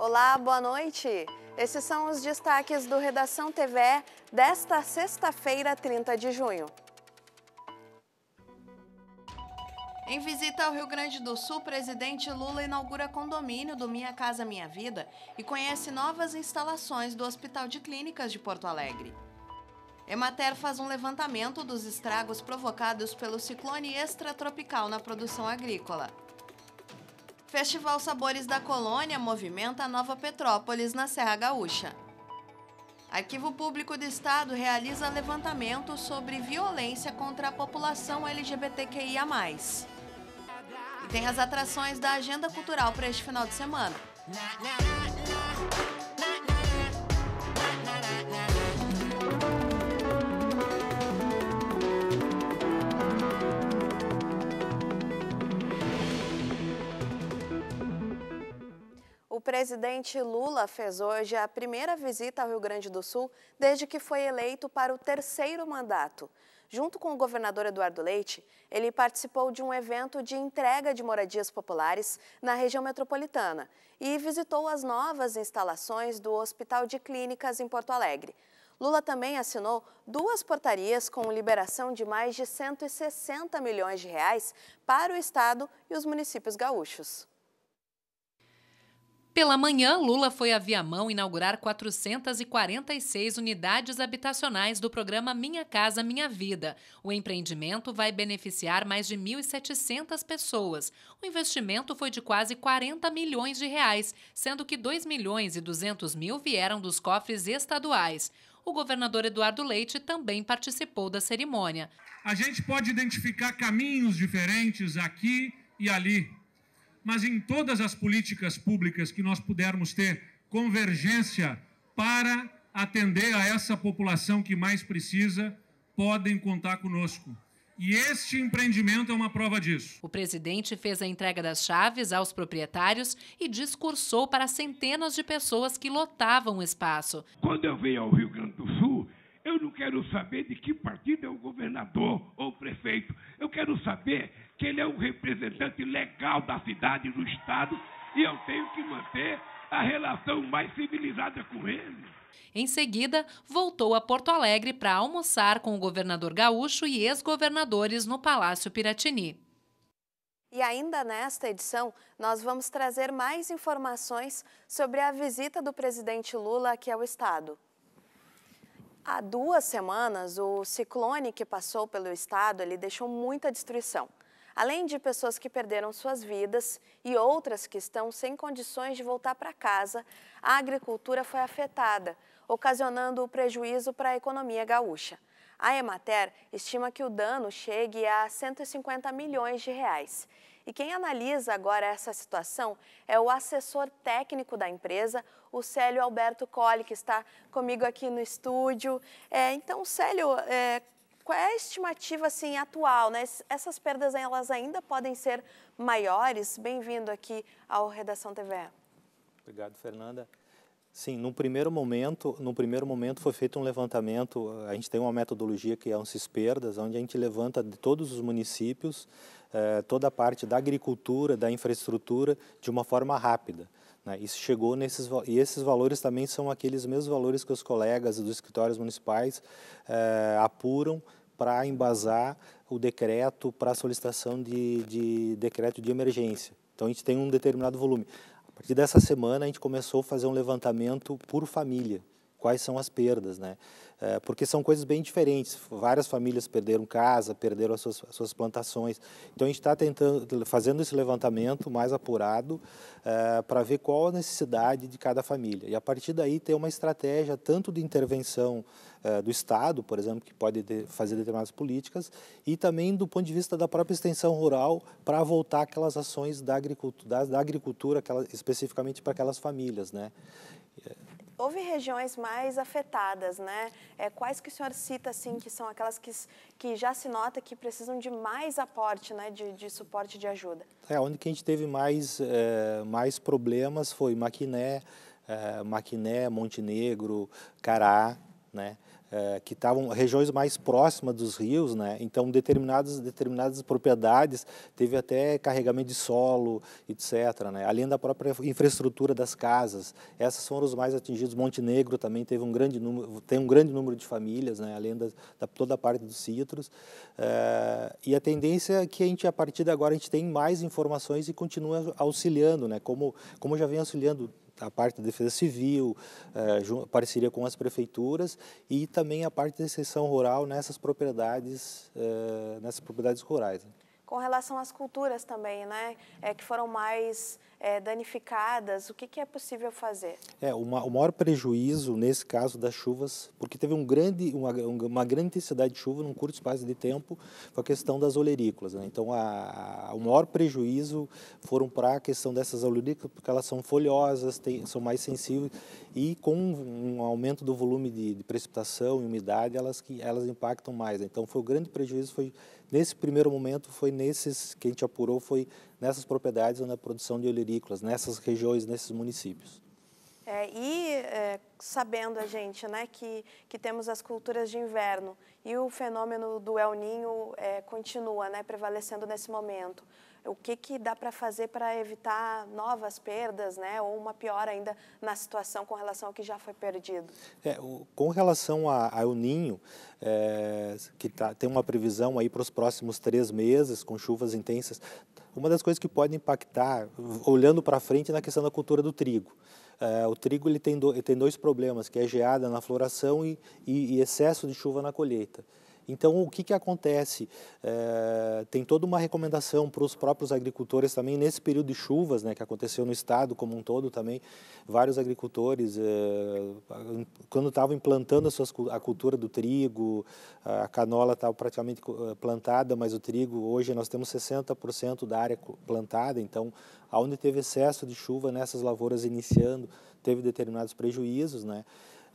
Olá, boa noite. Esses são os destaques do Redação TV desta sexta-feira, 30 de junho. Em visita ao Rio Grande do Sul, presidente Lula inaugura condomínio do Minha Casa Minha Vida e conhece novas instalações do Hospital de Clínicas de Porto Alegre. Emater faz um levantamento dos estragos provocados pelo ciclone extratropical na produção agrícola. Festival Sabores da Colônia movimenta a Nova Petrópolis, na Serra Gaúcha. Arquivo Público do Estado realiza levantamento sobre violência contra a população LGBTQIA. E tem as atrações da agenda cultural para este final de semana. presidente Lula fez hoje a primeira visita ao Rio Grande do Sul desde que foi eleito para o terceiro mandato. Junto com o governador Eduardo Leite, ele participou de um evento de entrega de moradias populares na região metropolitana e visitou as novas instalações do Hospital de Clínicas em Porto Alegre. Lula também assinou duas portarias com liberação de mais de 160 milhões de reais para o Estado e os municípios gaúchos. Pela manhã, Lula foi a Viamão inaugurar 446 unidades habitacionais do programa Minha Casa Minha Vida. O empreendimento vai beneficiar mais de 1.700 pessoas. O investimento foi de quase 40 milhões de reais, sendo que 2 milhões e 200 mil vieram dos cofres estaduais. O governador Eduardo Leite também participou da cerimônia. A gente pode identificar caminhos diferentes aqui e ali mas em todas as políticas públicas que nós pudermos ter convergência para atender a essa população que mais precisa, podem contar conosco. E este empreendimento é uma prova disso. O presidente fez a entrega das chaves aos proprietários e discursou para centenas de pessoas que lotavam o espaço. Quando eu venho ao Rio Grande do Sul, eu não quero saber de que partido é o governador ou o prefeito. Eu quero saber que ele é um representante legal da cidade e do Estado, e eu tenho que manter a relação mais civilizada com ele. Em seguida, voltou a Porto Alegre para almoçar com o governador gaúcho e ex-governadores no Palácio Piratini. E ainda nesta edição, nós vamos trazer mais informações sobre a visita do presidente Lula aqui ao Estado. Há duas semanas, o ciclone que passou pelo Estado ele deixou muita destruição além de pessoas que perderam suas vidas e outras que estão sem condições de voltar para casa, a agricultura foi afetada, ocasionando o prejuízo para a economia gaúcha. A Emater estima que o dano chegue a 150 milhões de reais. E quem analisa agora essa situação é o assessor técnico da empresa, o Célio Alberto Colli, que está comigo aqui no estúdio. É, então, Célio, é, qual é a estimativa assim, atual? Né? Essas perdas elas ainda podem ser maiores? Bem-vindo aqui ao Redação TVE. Obrigado, Fernanda. Sim, no primeiro momento, no primeiro momento foi feito um levantamento. A gente tem uma metodologia que é um CISPERDAS, onde a gente levanta de todos os municípios eh, toda a parte da agricultura, da infraestrutura, de uma forma rápida. Né? Isso chegou nesses e esses valores também são aqueles mesmos valores que os colegas dos escritórios municipais eh, apuram para embasar o decreto para solicitação de, de decreto de emergência. Então a gente tem um determinado volume. A partir dessa semana a gente começou a fazer um levantamento por família, quais são as perdas, né? É, porque são coisas bem diferentes. Várias famílias perderam casa, perderam as suas, as suas plantações. Então a gente está tentando, fazendo esse levantamento mais apurado é, para ver qual a necessidade de cada família. E a partir daí ter uma estratégia tanto de intervenção é, do Estado, por exemplo, que pode de, fazer determinadas políticas, e também do ponto de vista da própria extensão rural para voltar aquelas ações da agricultura, da, da agricultura aquela, especificamente para aquelas famílias, né? Houve regiões mais afetadas, né? É, quais que o senhor cita, assim, que são aquelas que, que já se nota que precisam de mais aporte, né? De, de suporte, de ajuda? É, onde que a gente teve mais, é, mais problemas foi Maquiné, é, Maquiné, Montenegro, Cará, né? é, que estavam regiões mais próximas dos rios, né? Então determinadas determinadas propriedades teve até carregamento de solo, etc. Né? Além da própria infraestrutura das casas, essas foram os mais atingidos. Montenegro também teve um grande número, tem um grande número de famílias, né? Além da, da toda a parte dos citros. É, e a tendência é que a gente a partir de agora a gente tem mais informações e continua auxiliando, né? Como como já vem auxiliando a parte da defesa civil, é, parceria com as prefeituras e também a parte da exceção rural nessas propriedades, eh, nessas propriedades rurais. Né? com relação às culturas também, né? É, que foram mais é, danificadas, o que, que, é possível fazer? É, uma, o maior prejuízo nesse caso das chuvas, porque teve um grande, uma, uma grande intensidade de chuva num curto espaço de tempo, foi a questão das olerícolas. Né? Então, a, a, o maior prejuízo foram para a questão dessas olerícolas, porque elas são folhosas, tem, são mais sensíveis, e com um aumento do volume de, de precipitação e umidade, elas, que, elas impactam mais. Né? Então, foi o grande prejuízo foi Nesse primeiro momento foi nesses que a gente apurou foi nessas propriedades na produção de olerícolas, nessas regiões, nesses municípios. É, e é, sabendo a gente né, que, que temos as culturas de inverno e o fenômeno do El Ninho é, continua né, prevalecendo nesse momento, o que, que dá para fazer para evitar novas perdas, né, ou uma pior ainda na situação com relação ao que já foi perdido? É, o, com relação a, ao Ninho, é, que tá, tem uma previsão aí para os próximos três meses, com chuvas intensas, uma das coisas que pode impactar, olhando para frente, é na questão da cultura do trigo. É, o trigo ele tem, do, ele tem dois problemas, que é geada na floração e, e, e excesso de chuva na colheita. Então, o que, que acontece? É, tem toda uma recomendação para os próprios agricultores também, nesse período de chuvas né, que aconteceu no estado como um todo também, vários agricultores, é, quando estavam implantando a, suas, a cultura do trigo, a canola estava praticamente eh, plantada, mas o trigo, hoje nós temos 60% da área plantada, então, onde teve excesso de chuva nessas lavouras iniciando, teve determinados prejuízos, né?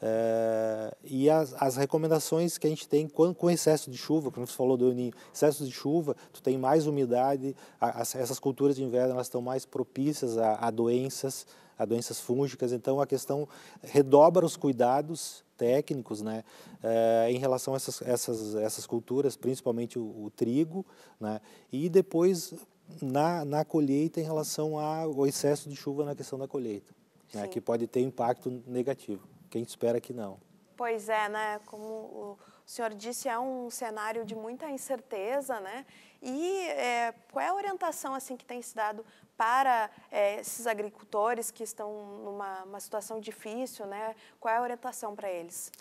É, e as, as, recomendações que a gente tem com, com excesso de chuva, como você falou Doninho, excesso de chuva, tu tem mais umidade, essas culturas de inverno elas estão mais propícias a, a doenças, a doenças fúngicas, então a questão redobra os cuidados técnicos né, eh, em relação a essas, essas, essas culturas, principalmente o, o, trigo, né, e depois na, na colheita em relação ao excesso de chuva na questão da colheita, né, que pode ter impacto negativo. Quem espera que não. Pois é, né? Como o senhor disse, é um cenário de muita incerteza, né? E é, qual é a orientação assim que tem se dado para é, esses agricultores que estão numa situação difícil, né? Qual é a orientação para eles?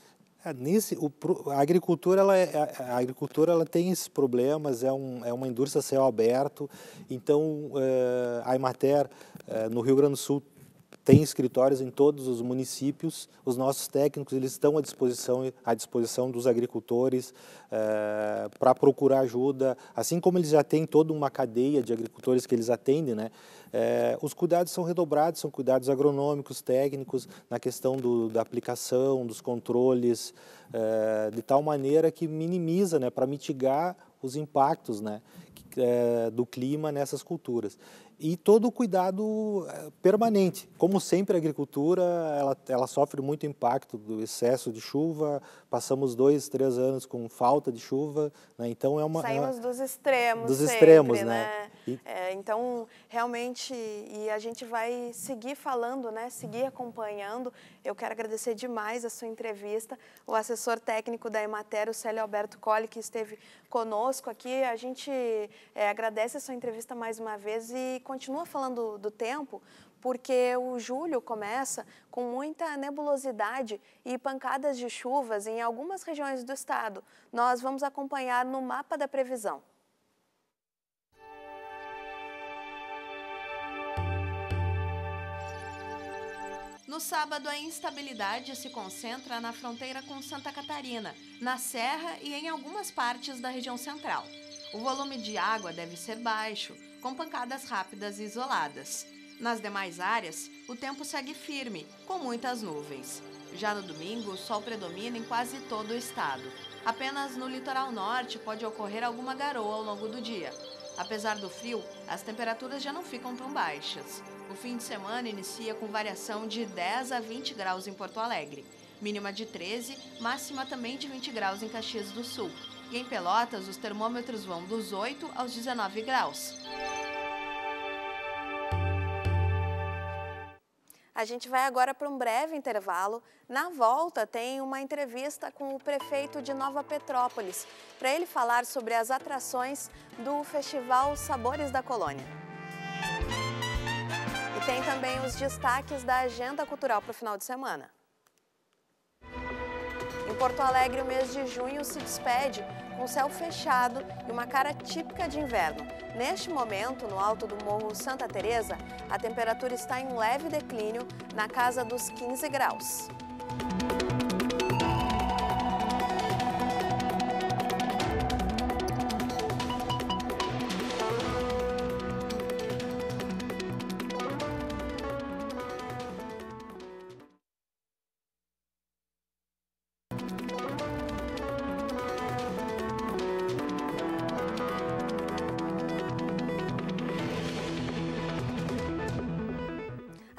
É, nesse, o, a agricultura ela é, é, a agricultura ela tem esses problemas é, um, é uma indústria a céu aberto então é, a Imater é, no Rio Grande do Sul tem escritórios em todos os municípios. Os nossos técnicos eles estão à disposição, à disposição dos agricultores é, eh, para procurar ajuda, assim como eles já têm toda uma cadeia de agricultores que eles atendem, né? É, os cuidados são redobrados, são cuidados agronômicos, técnicos, na questão do, da aplicação, dos controles, é, de tal maneira que minimiza, né, para mitigar os impactos, né, do clima nessas culturas e todo o cuidado eh, permanente. Como sempre, a agricultura ela, ela sofre muito impacto do excesso de chuva. Passamos dois, três anos com falta de chuva, né? então é uma é saímos é dos extremos, dos sempre, extremos, né? né? É, então realmente e a gente vai seguir falando, né? Seguir acompanhando. Eu quero agradecer demais a sua entrevista, o assessor técnico da Emater, o Célio Alberto Colli, que esteve conosco aqui. A gente é, agradece a sua entrevista mais uma vez e continua falando do tempo, porque o julho começa com muita nebulosidade e pancadas de chuvas em algumas regiões do estado. Nós vamos acompanhar no mapa da previsão. No sábado, a instabilidade se concentra na fronteira com Santa Catarina, na Serra e em algumas partes da região central. O volume de água deve ser baixo, com pancadas rápidas e isoladas. Nas demais áreas, o tempo segue firme, com muitas nuvens. Já no domingo, o sol predomina em quase todo o estado. Apenas no litoral norte pode ocorrer alguma garoa ao longo do dia. Apesar do frio, as temperaturas já não ficam tão baixas. O fim de semana inicia com variação de 10 a 20 graus em Porto Alegre, mínima de 13, máxima também de 20 graus em Caxias do Sul. E em Pelotas, os termômetros vão dos 8 aos 19 graus. A gente vai agora para um breve intervalo. Na volta, tem uma entrevista com o prefeito de Nova Petrópolis, para ele falar sobre as atrações do Festival Sabores da Colônia. E tem também os destaques da agenda cultural para o final de semana. Em Porto Alegre, o mês de junho se despede com céu fechado e uma cara típica de inverno. Neste momento, no alto do Morro Santa Teresa, a temperatura está em leve declínio, na casa dos 15 graus.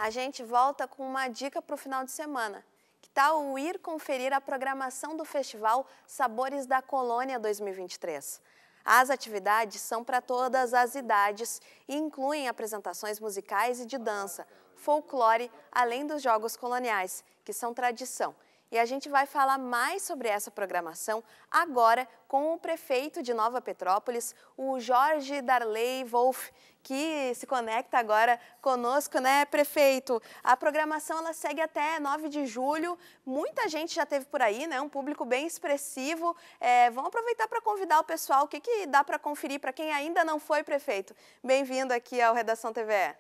a gente volta com uma dica para o final de semana. Que tal ir conferir a programação do festival Sabores da Colônia 2023? As atividades são para todas as idades e incluem apresentações musicais e de dança, folclore, além dos jogos coloniais, que são tradição. E a gente vai falar mais sobre essa programação agora com o prefeito de Nova Petrópolis, o Jorge Darley Wolff, que se conecta agora conosco, né, prefeito? A programação ela segue até 9 de julho. Muita gente já teve por aí, né? Um público bem expressivo. É, vamos aproveitar para convidar o pessoal. O que, que dá para conferir para quem ainda não foi, prefeito? Bem-vindo aqui ao Redação TVE.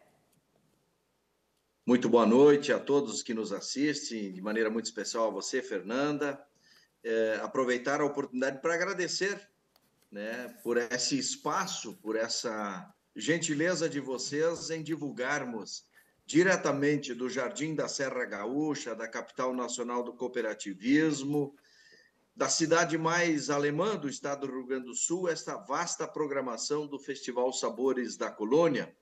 Muito boa noite a todos que nos assistem, de maneira muito especial a você, Fernanda. É, aproveitar a oportunidade para agradecer né, por esse espaço, por essa gentileza de vocês em divulgarmos diretamente do Jardim da Serra Gaúcha, da capital nacional do cooperativismo, da cidade mais alemã do estado do Rio Grande do Sul, esta vasta programação do Festival Sabores da Colônia,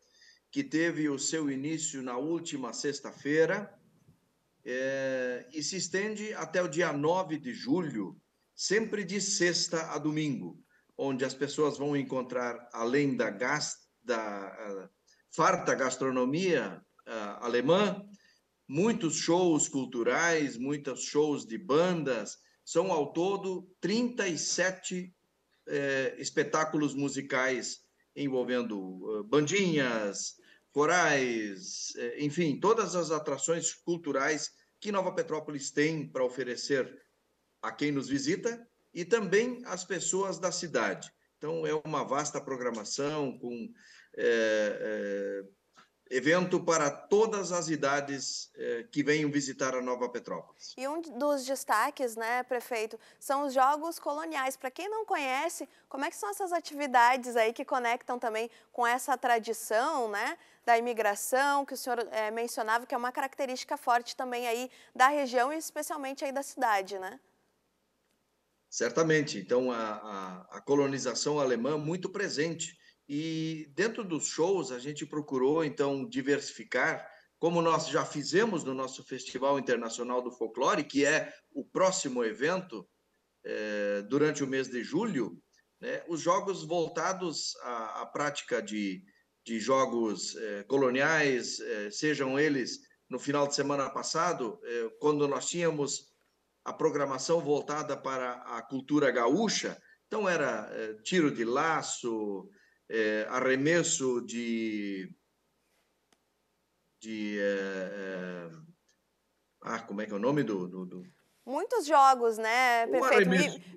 que teve o seu início na última sexta-feira é, e se estende até o dia 9 de julho, sempre de sexta a domingo, onde as pessoas vão encontrar, além da gastronomia da farta gastronomia uh, alemã, muitos shows culturais, muitos shows de bandas, são ao todo 37 eh, é, espetáculos musicais envolvendo uh, bandinhas, corais, é, enfim, todas as atrações culturais que Nova Petrópolis tem para oferecer a quem nos visita e também às pessoas da cidade. Então, é uma vasta programação com é, é, evento para todas as idades é, que venham visitar a Nova Petrópolis. E um dos destaques, né, prefeito, são os Jogos Coloniais. Para quem não conhece, como é que são essas atividades aí que conectam também com essa tradição, né, da imigração, que o senhor é, mencionava, que é uma característica forte também aí da região e especialmente aí da cidade, né? Certamente. Então, a, a, a colonização alemã muito presente. E dentro dos shows, a gente procurou, então, diversificar, como nós já fizemos no nosso Festival Internacional do Folclore, que é o próximo evento, é, durante o mês de julho, né, os jogos voltados à, à prática de, de jogos é, coloniais, é, sejam eles no final de semana passado, quando nós tínhamos a programação voltada para a cultura gaúcha, então era é, tiro de laço, é, arremesso de. de eh, ah, como é que é o nome do. do, do... Muitos jogos, né? Perfeito.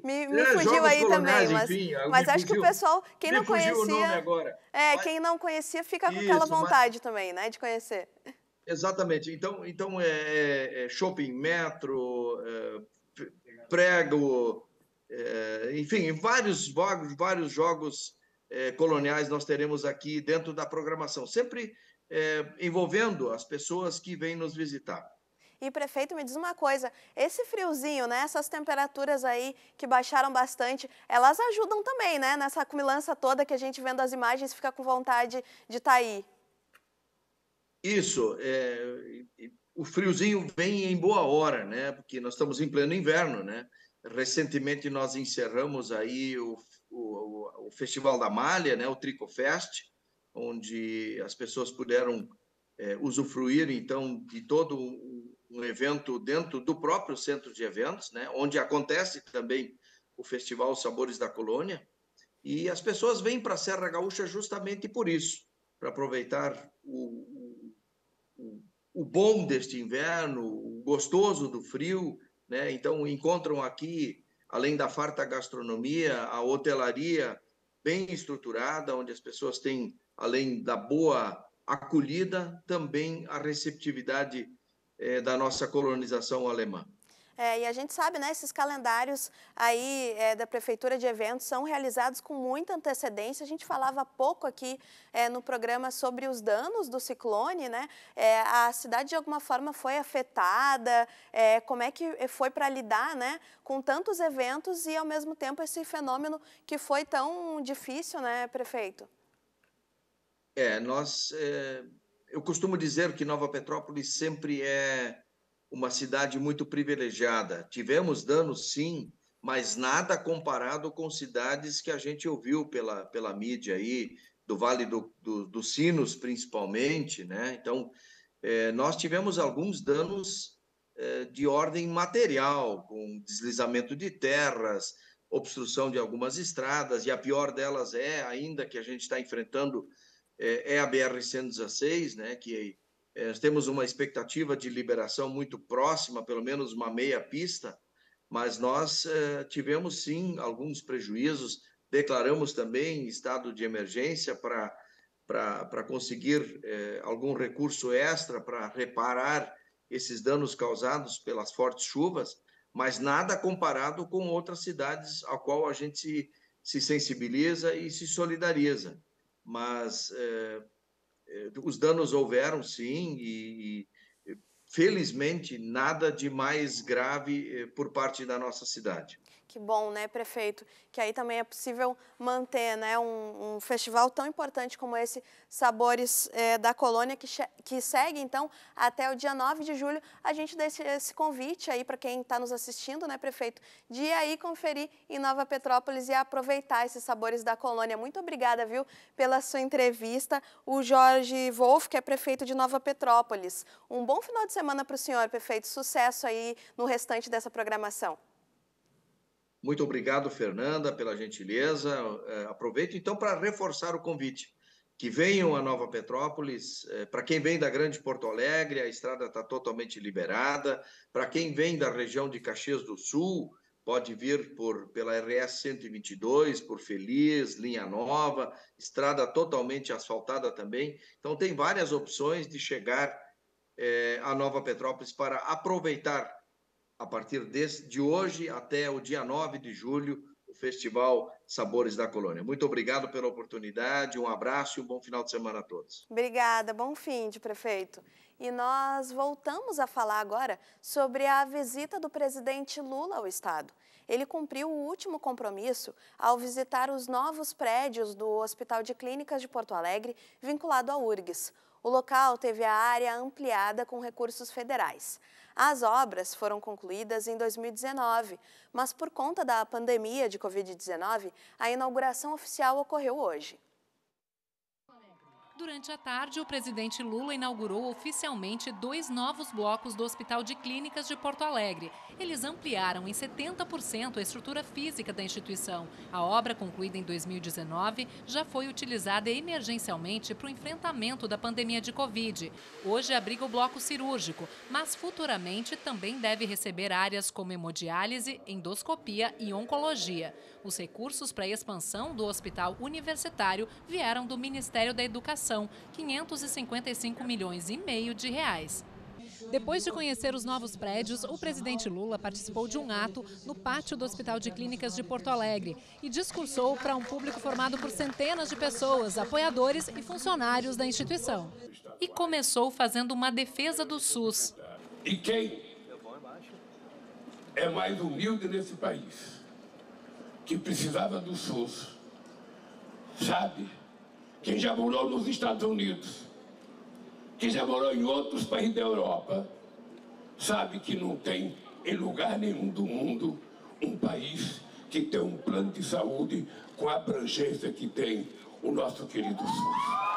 Me, me, é, fugiu aí também, mas, enfim, mas acho fugiu. que o pessoal, quem me não conhecia. É, mas... quem não conhecia fica com Isso, aquela vontade mas... também, né? De conhecer. Exatamente. Então, então é, é, é shopping, metro, é, prego, é, enfim, vários, vários jogos é, coloniais nós teremos aqui dentro da programação, sempre é, envolvendo as pessoas que vêm nos visitar. E prefeito, me diz uma coisa, esse friozinho, né, essas temperaturas aí que baixaram bastante, elas ajudam também, né, nessa cumilança toda que a gente vendo as imagens fica com vontade de estar tá aí. Isso, é, o friozinho vem em boa hora, né? Porque nós estamos em pleno inverno, né? Recentemente nós encerramos aí o, o, o Festival da Malha, né? O Tricofest, onde as pessoas puderam é, usufruir então de todo um evento dentro do próprio centro de eventos, né? Onde acontece também o Festival Sabores da Colônia e as pessoas vêm para a Serra Gaúcha justamente por isso, para aproveitar o, o bom deste inverno, o gostoso do frio, né? Então encontram aqui, além da farta gastronomia, a hotelaria bem estruturada, onde as pessoas têm, além da boa acolhida, também a receptividade eh, da nossa colonização alemã. É, e a gente sabe, né, esses calendários aí é, da Prefeitura de Eventos são realizados com muita antecedência. A gente falava pouco aqui é, no programa sobre os danos do ciclone, né? É, a cidade de alguma forma foi afetada, é, como é que foi para lidar, né, com tantos eventos e ao mesmo tempo esse fenômeno que foi tão difícil, né, prefeito? É, nós... É, eu costumo dizer que Nova Petrópolis sempre é uma cidade muito privilegiada. Tivemos danos, sim, mas nada comparado com cidades que a gente ouviu pela, pela mídia aí, do Vale do, do, do Sinos, principalmente, né? Então, é, nós tivemos alguns danos é, de ordem material, com deslizamento de terras, obstrução de algumas estradas, e a pior delas é, ainda que a gente está enfrentando, é, é a BR-116, né? Que é, temos uma expectativa de liberação muito próxima, pelo menos uma meia pista, mas nós é, tivemos sim alguns prejuízos. Declaramos também estado de emergência para para conseguir eh, algum recurso extra para reparar esses danos causados pelas fortes chuvas, mas nada comparado com outras cidades a qual a gente se, se sensibiliza e se solidariza. Mas eh, eh, os danos houveram, sim, e, e eh, felizmente nada de mais grave eh, por parte da nossa cidade. Que bom, né, prefeito? Que aí também é possível manter né, um, um festival tão importante como esse Sabores eh, da Colônia, que, que segue, então, até o dia 9 de julho. A gente deixa esse convite aí para quem está nos assistindo, né, prefeito, de ir aí conferir em Nova Petrópolis e aproveitar esses Sabores da Colônia. Muito obrigada, viu, pela sua entrevista. O Jorge Wolff, que é prefeito de Nova Petrópolis. Um bom final de semana para o senhor, prefeito. Sucesso aí no restante dessa programação. Muito obrigado, Fernanda, pela gentileza. É, aproveito, então, para reforçar o convite. Que venham a Nova Petrópolis. É, para quem vem da Grande Porto Alegre, a estrada está totalmente liberada. Para quem vem da região de Caxias do Sul, pode vir por pela RS 122, por Feliz, Linha Nova, estrada totalmente asfaltada também. Então tem várias opções de chegar é, a Nova Petrópolis para aproveitar a partir desse, de hoje até o dia 9 de julho, o Festival Sabores da Colônia. Muito obrigado pela oportunidade, um abraço e um bom final de semana a todos. Obrigada, bom fim de prefeito. E nós voltamos a falar agora sobre a visita do presidente Lula ao Estado. Ele cumpriu o último compromisso ao visitar os novos prédios do Hospital de Clínicas de Porto Alegre, vinculado à URGS. O local teve a área ampliada com recursos federais. As obras foram concluídas em 2019, mas por conta da pandemia de Covid-19, a inauguração oficial ocorreu hoje. Durante a tarde, o presidente Lula inaugurou oficialmente dois novos blocos do Hospital de Clínicas de Porto Alegre. Eles ampliaram em 70% a estrutura física da instituição. A obra, concluída em 2019, já foi utilizada emergencialmente para o enfrentamento da pandemia de Covid. Hoje abriga o bloco cirúrgico, mas futuramente também deve receber áreas como hemodiálise, endoscopia e oncologia. Os recursos para a expansão do hospital universitário vieram do Ministério da Educação, 555 milhões e meio de reais. Depois de conhecer os novos prédios, o presidente Lula participou de um ato no pátio do Hospital de Clínicas de Porto Alegre e discursou para um público formado por centenas de pessoas, apoiadores e funcionários da instituição. E começou fazendo uma defesa do SUS. E quem é mais humilde nesse país que precisava do SUS. Sabe, quem já morou nos Estados Unidos, quem já morou em outros países da Europa, sabe que não tem em lugar nenhum do mundo um país que tem um plano de saúde com a abrangência que tem o nosso querido SUS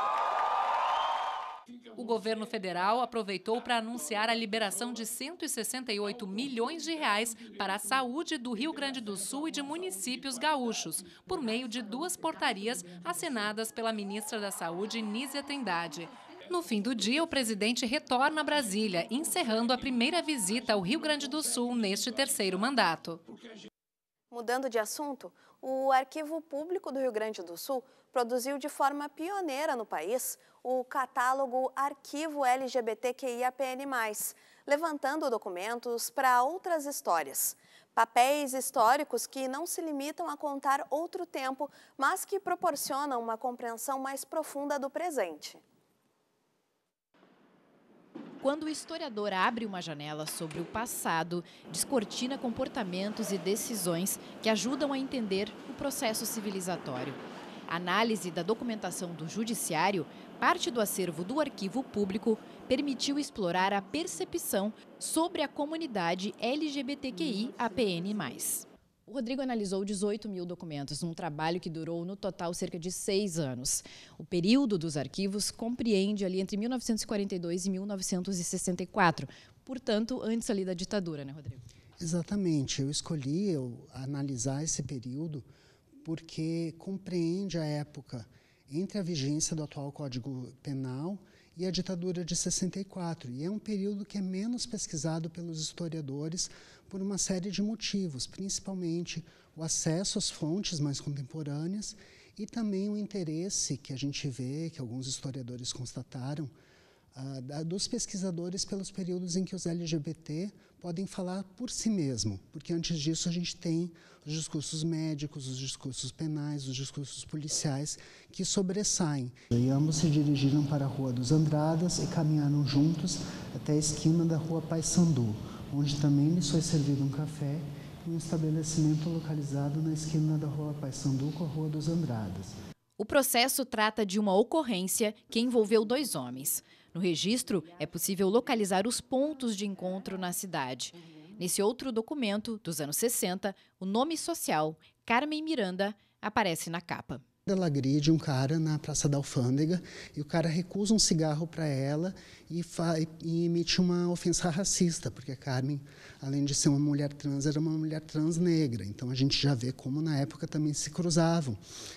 o governo federal aproveitou para anunciar a liberação de 168 milhões de reais para a saúde do Rio Grande do Sul e de municípios gaúchos, por meio de duas portarias assinadas pela ministra da Saúde, Nízia Trindade. No fim do dia, o presidente retorna a Brasília, encerrando a primeira visita ao Rio Grande do Sul neste terceiro mandato. Mudando de assunto, o Arquivo Público do Rio Grande do Sul produziu de forma pioneira no país o catálogo Arquivo LGBTQIAPN+, levantando documentos para outras histórias. Papéis históricos que não se limitam a contar outro tempo, mas que proporcionam uma compreensão mais profunda do presente quando o historiador abre uma janela sobre o passado, descortina comportamentos e decisões que ajudam a entender o processo civilizatório. A análise da documentação do Judiciário, parte do acervo do Arquivo Público, permitiu explorar a percepção sobre a comunidade LGBTQI APN. O Rodrigo analisou 18 mil documentos, um trabalho que durou no total cerca de seis anos. O período dos arquivos compreende ali entre 1942 e 1964, portanto, antes ali da ditadura, né, Rodrigo? Exatamente. Eu escolhi eu, analisar esse período porque compreende a época entre a vigência do atual Código Penal e a ditadura de 64. E é um período que é menos pesquisado pelos historiadores por uma série de motivos, principalmente o acesso às fontes mais contemporâneas e também o interesse que a gente vê, que alguns historiadores constataram, uh, dos pesquisadores pelos períodos em que os LGBT podem falar por si mesmo, porque antes disso a gente tem os discursos médicos, os discursos penais, os discursos policiais que sobressaem. E ambos se dirigiram para a Rua dos Andradas e caminharam juntos até a esquina da Rua Paissandu, onde também lhes foi servido um café em um estabelecimento localizado na esquina da Rua Paissandu com a Rua dos Andradas. O processo trata de uma ocorrência que envolveu dois homens. No registro, é possível localizar os pontos de encontro na cidade. Nesse outro documento, dos anos 60, o nome social, Carmen Miranda, aparece na capa. Ela agride um cara na Praça da Alfândega e o cara recusa um cigarro para ela e, e, emite uma ofensa racista, porque a Carmen, além de ser uma mulher trans, era uma mulher trans negra. Então a gente já vê como na época também se cruzavam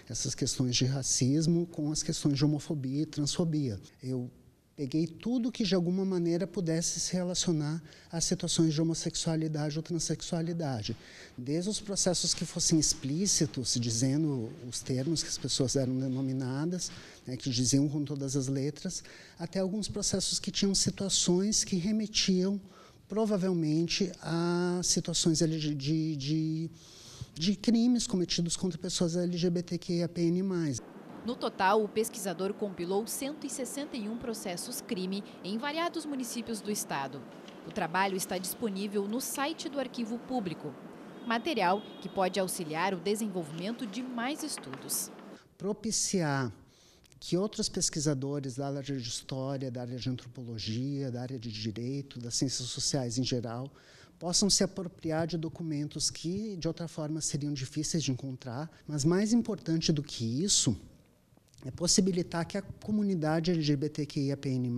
essas questões de racismo com as questões de homofobia e transfobia. Eu Peguei tudo que de alguma maneira pudesse se relacionar às situações de homossexualidade ou transexualidade. Desde os processos que fossem explícitos, dizendo os termos que as pessoas eram denominadas, né, que diziam com todas as letras, até alguns processos que tinham situações que remetiam provavelmente a situações de, de, de, de crimes cometidos contra pessoas LGBTQIAPN+. No total, o pesquisador compilou 161 processos crime em variados municípios do estado. O trabalho está disponível no site do Arquivo Público, material que pode auxiliar o desenvolvimento de mais estudos. Propiciar que outros pesquisadores da área de história, da área de antropologia, da área de direito, das ciências sociais em geral, possam se apropriar de documentos que, de outra forma, seriam difíceis de encontrar, mas mais importante do que isso, é possibilitar que a comunidade LGBTQIAPN+,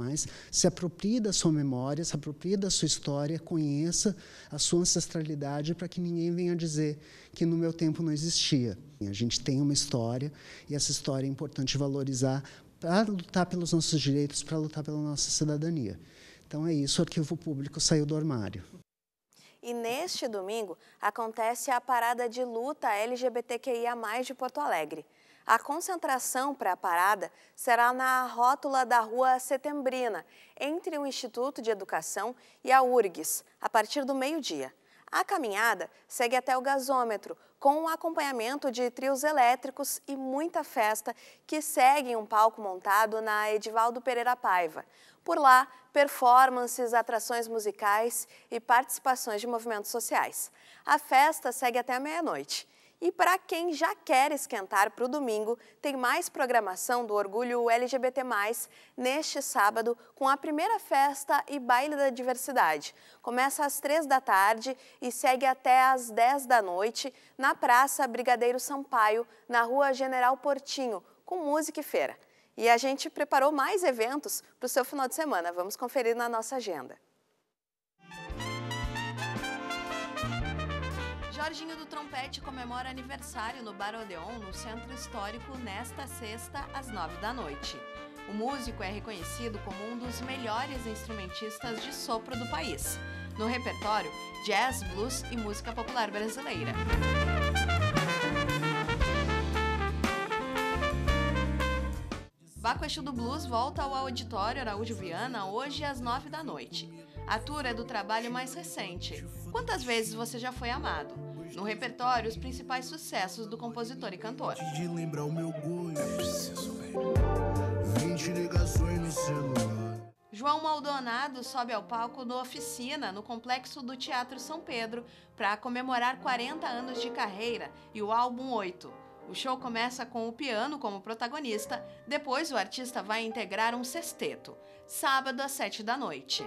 se aproprie da sua memória, se aproprie da sua história, conheça a sua ancestralidade para que ninguém venha dizer que no meu tempo não existia. A gente tem uma história e essa história é importante valorizar para lutar pelos nossos direitos, para lutar pela nossa cidadania. Então é isso, o arquivo público saiu do armário. E neste domingo acontece a parada de luta LGBTQIA+, de Porto Alegre. A concentração pré-parada será na rótula da Rua Setembrina, entre o Instituto de Educação e a URGS, a partir do meio-dia. A caminhada segue até o gasômetro, com o um acompanhamento de trios elétricos e muita festa que segue um palco montado na Edivaldo Pereira Paiva. Por lá, performances, atrações musicais e participações de movimentos sociais. A festa segue até meia-noite. E para quem já quer esquentar para o domingo, tem mais programação do Orgulho LGBT+, neste sábado, com a primeira festa e baile da diversidade. Começa às três da tarde e segue até às dez da noite, na Praça Brigadeiro Sampaio, na Rua General Portinho, com música e feira. E a gente preparou mais eventos para o seu final de semana. Vamos conferir na nossa agenda. Jorginho do Trompete comemora aniversário no Bar Odeon, no Centro Histórico, nesta sexta, às nove da noite. O músico é reconhecido como um dos melhores instrumentistas de sopro do país. No repertório, jazz, blues e música popular brasileira. Vácuo Exu do Blues volta ao Auditório Araújo Viana hoje às nove da noite. A tour é do trabalho mais recente. Quantas vezes você já foi amado? No repertório, os principais sucessos do compositor e cantor. De lembrar o meu gosto. É João Maldonado sobe ao palco no Oficina, no complexo do Teatro São Pedro, para comemorar 40 anos de carreira e o álbum 8. O show começa com o piano como protagonista, depois o artista vai integrar um sexteto. Sábado às 7 da noite.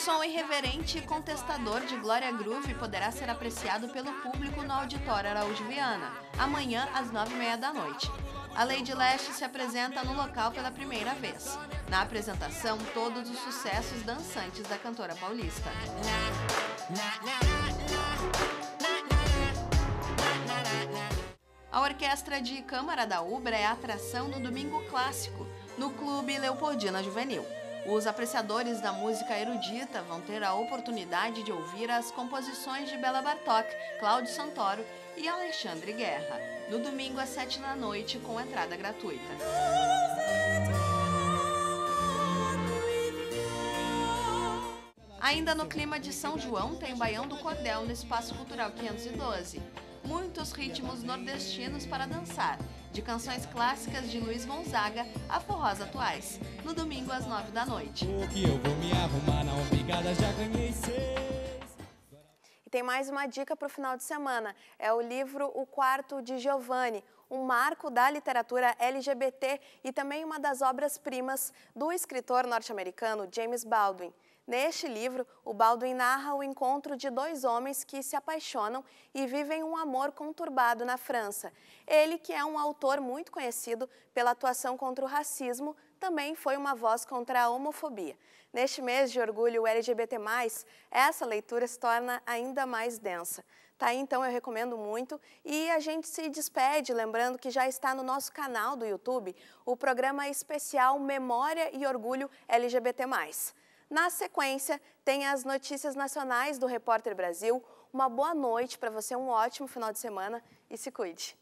som irreverente e contestador de Glória Groove poderá ser apreciado pelo público no Auditório Araújo Viana, amanhã às nove e meia da noite. A Lady Leste se apresenta no local pela primeira vez. Na apresentação, todos os sucessos dançantes da cantora paulista. A Orquestra de Câmara da Ubra é a atração do Domingo Clássico, no Clube Leopoldina Juvenil. Os apreciadores da música erudita vão ter a oportunidade de ouvir as composições de Bela Bartok, Cláudio Santoro e Alexandre Guerra, no domingo às 7 da noite, com entrada gratuita. Ainda no clima de São João, tem Baião do Cordel no Espaço Cultural 512 muitos ritmos nordestinos para dançar, de canções clássicas de Luiz Gonzaga a forrós atuais, no domingo às nove da noite. E tem mais uma dica para o final de semana, é o livro O Quarto de Giovanni, um marco da literatura LGBT e também uma das obras-primas do escritor norte-americano James Baldwin. Neste livro, o Baldwin narra o encontro de dois homens que se apaixonam e vivem um amor conturbado na França. Ele, que é um autor muito conhecido pela atuação contra o racismo, também foi uma voz contra a homofobia. Neste mês de orgulho LGBT+, essa leitura se torna ainda mais densa. Tá aí, então eu recomendo muito e a gente se despede lembrando que já está no nosso canal do YouTube o programa especial Memória e Orgulho LGBT+. Na sequência, tem as notícias nacionais do Repórter Brasil. Uma boa noite para você, um ótimo final de semana e se cuide.